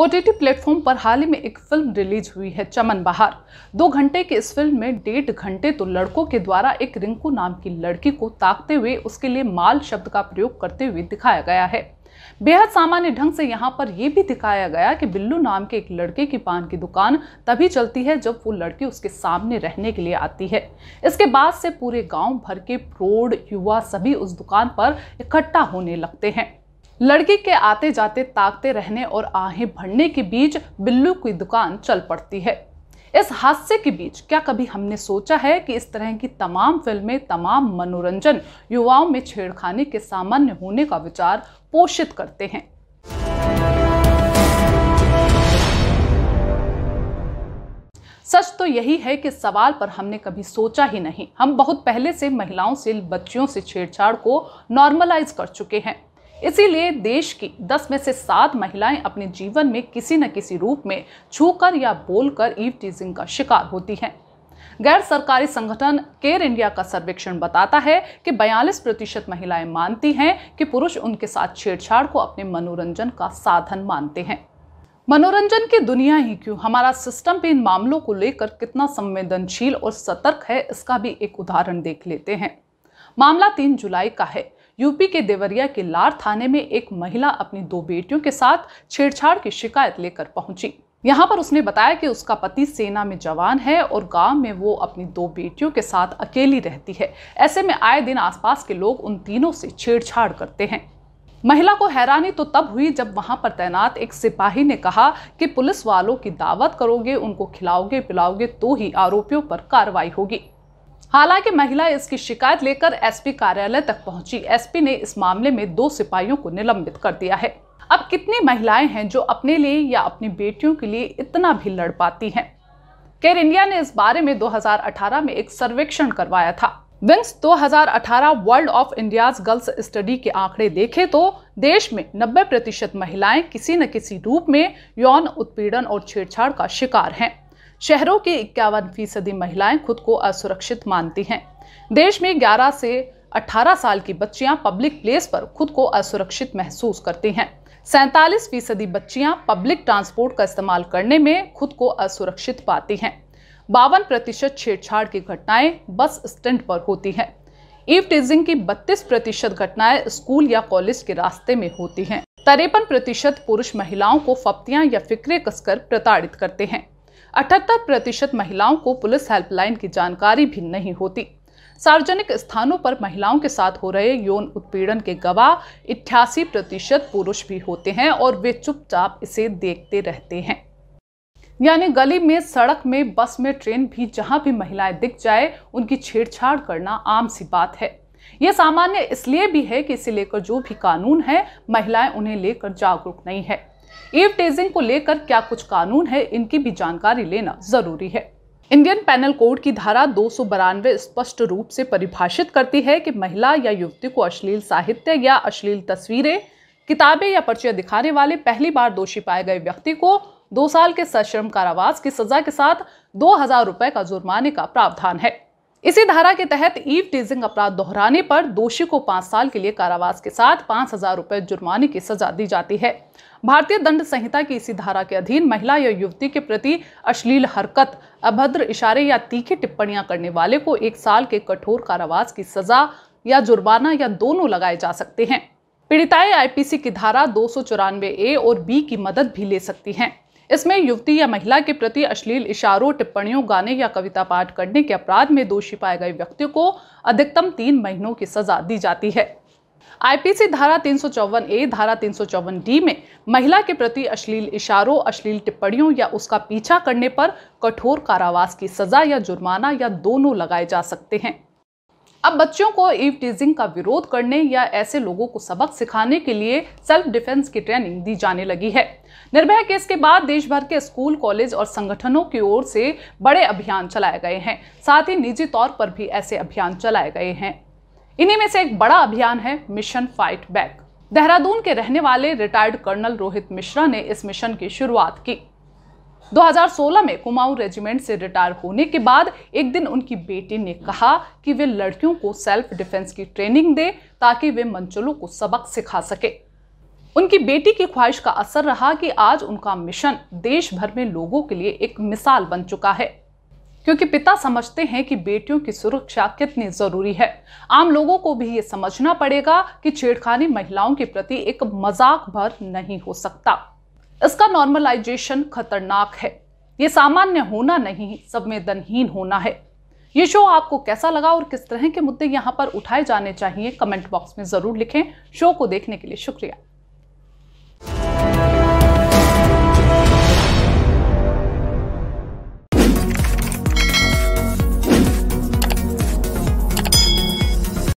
ओ platform पर हाल ही में एक फिल्म रिलीज हुई है चमन बहार दो घंटे की इस फिल्म में डेढ़ घंटे तो लड़कों के द्वारा एक रिंकू नाम की लड़की को ताकते हुए उसके लिए माल शब्द का प्रयोग करते हुए दिखाया गया है बेहद सामान्य ढंग से यहाँ पर यह भी दिखाया गया कि बिल्लू नाम के एक लड़के की पान की दुकान तभी चलती है जब वो लड़की उसके सामने रहने के लिए आती है इसके बाद से पूरे गांव भर के प्रोड युवा सभी उस दुकान पर इकट्ठा होने लगते हैं लड़की के आते जाते ताकते रहने और आहें भरने के बीच बिल्लू की दुकान चल पड़ती है इस हादसे के बीच क्या कभी हमने सोचा है कि इस तरह की तमाम फिल्में तमाम मनोरंजन युवाओं में छेड़खानी के सामान्य होने का विचार पोषित करते हैं सच तो यही है कि सवाल पर हमने कभी सोचा ही नहीं हम बहुत पहले से महिलाओं से बच्चियों से छेड़छाड़ को नॉर्मलाइज कर चुके हैं इसीलिए देश की 10 में से सात महिलाएं अपने जीवन में किसी न किसी रूप में छूकर या बोलकर ईव टीजिंग का शिकार होती हैं गैर सरकारी संगठन केयर इंडिया का सर्वेक्षण बताता है कि 42 प्रतिशत महिलाएं मानती हैं कि पुरुष उनके साथ छेड़छाड़ को अपने मनोरंजन का साधन मानते हैं मनोरंजन की दुनिया ही क्यों हमारा सिस्टम भी इन मामलों को लेकर कितना संवेदनशील और सतर्क है इसका भी एक उदाहरण देख लेते हैं मामला तीन जुलाई का है यूपी के देवरिया के लार थाने में एक महिला अपनी दो बेटियों के साथ छेड़छाड़ की शिकायत लेकर पहुंची यहाँ पर उसने बताया कि उसका पति सेना में जवान है और गांव में वो अपनी दो बेटियों के साथ अकेली रहती है ऐसे में आए दिन आसपास के लोग उन तीनों से छेड़छाड़ करते हैं महिला को हैरानी तो तब हुई जब वहां पर तैनात एक सिपाही ने कहा कि पुलिस वालों की दावत करोगे उनको खिलाओगे पिलाओगे तो ही आरोपियों पर कार्रवाई होगी हालांकि महिला इसकी शिकायत लेकर एसपी कार्यालय तक पहुंची एसपी ने इस मामले में दो सिपाहियों को निलंबित कर दिया है अब कितनी महिलाएं हैं जो अपने लिए या अपनी बेटियों के लिए इतना भी लड़ पाती हैं केयर इंडिया ने इस बारे में 2018 में एक सर्वेक्षण करवाया था wings 2018 world of India girls study के आंकड़े देखे तो देश में 90 प्रतिशत महिलाएं किसी न किसी रूप में यौन उत्पीड़न और छेड़छाड़ का शिकार हैं शहरों की इक्यावन फीसदी महिलाएं खुद को असुरक्षित मानती हैं देश में 11 से 18 साल की बच्चियां पब्लिक प्लेस पर खुद को असुरक्षित महसूस करती हैं सैंतालीस फीसदी बच्चियां पब्लिक ट्रांसपोर्ट का इस्तेमाल करने में खुद को असुरक्षित पाती हैं बावन प्रतिशत छेड़छाड़ की घटनाएं बस स्टैंड पर होती हैं ईव टीजिंग की बत्तीस प्रतिशत घटनाएं स्कूल या कॉलेज के रास्ते में होती हैं तरेपन प्रतिशत पुरुष महिलाओं को फप्तियां या फिक्रे कसकर प्रताड़ित करते हैं अठहत्तर प्रतिशत महिलाओं को पुलिस हेल्पलाइन की जानकारी भी नहीं होती सार्वजनिक स्थानों पर महिलाओं के साथ हो रहे यौन उत्पीड़न के गवाह इक्यासी प्रतिशत पुरुष भी होते हैं और वे चुपचाप इसे देखते रहते हैं यानी गली में सड़क में बस में ट्रेन भी जहां भी महिलाएं दिख जाए उनकी छेड़छाड़ करना आम सी बात है ये सामान्य इसलिए भी है कि इसे लेकर जो भी कानून है महिलाएं उन्हें लेकर जागरूक नहीं है ईव टेजिंग को लेकर क्या कुछ कानून है इनकी भी जानकारी लेना जरूरी है इंडियन पैनल कोड की धारा दो स्पष्ट रूप से परिभाषित करती है कि महिला या युवती को अश्लील साहित्य या अश्लील तस्वीरें किताबें या पर्चे दिखाने वाले पहली बार दोषी पाए गए व्यक्ति को दो साल के सश्रम कारावास की सजा के साथ दो हजार रुपए का जुर्माने का प्रावधान है इसी धारा के तहत ईव टीजिंग अपराध दोहराने पर दोषी को पांच साल के लिए कारावास के साथ पांच हजार रुपए जुर्माने की सजा दी जाती है भारतीय दंड संहिता की इसी धारा के अधीन महिला या युवती के प्रति अश्लील हरकत अभद्र इशारे या तीखी टिप्पणियां करने वाले को एक साल के कठोर कारावास की सजा या जुर्माना या दोनों लगाए जा सकते हैं पीड़िताएं आईपीसी की धारा दो ए और बी की मदद भी ले सकती हैं इसमें युवती या महिला के प्रति अश्लील इशारों टिप्पणियों गाने या कविता पाठ करने के अपराध में दोषी पाए गए व्यक्तियों को अधिकतम तीन महीनों की सजा दी जाती है आईपीसी धारा तीन ए धारा तीन डी में महिला के प्रति अश्लील इशारों अश्लील टिप्पणियों या उसका पीछा करने पर कठोर कारावास की सजा या जुर्माना या दोनों लगाए जा सकते हैं अब बच्चों को ईव टीजिंग का विरोध करने या ऐसे लोगों को सबक सिखाने के लिए सेल्फ डिफेंस की ट्रेनिंग दी जाने लगी है निर्भया केस के बाद देश भर के स्कूल कॉलेज और संगठनों की ओर से बड़े अभियान चलाए गए हैं साथ ही निजी तौर पर भी ऐसे अभियान चलाए गए हैं इन्हीं में से एक बड़ा अभियान है मिशन फाइट बैक देहरादून के रहने वाले रिटायर्ड कर्नल रोहित मिश्रा ने इस मिशन की शुरुआत की 2016 में कुमाऊं रेजिमेंट से रिटायर होने के बाद एक दिन उनकी बेटी ने कहा कि वे लड़कियों को सेल्फ डिफेंस की ट्रेनिंग दें ताकि वे मंचलों को सबक सिखा सके उनकी बेटी की ख्वाहिश का असर रहा कि आज उनका मिशन देश भर में लोगों के लिए एक मिसाल बन चुका है क्योंकि पिता समझते हैं कि बेटियों की सुरक्षा कितनी ज़रूरी है आम लोगों को भी ये समझना पड़ेगा कि छेड़खानी महिलाओं के प्रति एक मजाक भर नहीं हो सकता इसका नॉर्मलाइजेशन खतरनाक है ये सामान्य होना नहीं संवेदनहीन होना है ये शो आपको कैसा लगा और किस तरह के मुद्दे यहाँ पर उठाए जाने चाहिए कमेंट बॉक्स में ज़रूर लिखें शो को देखने के लिए शुक्रिया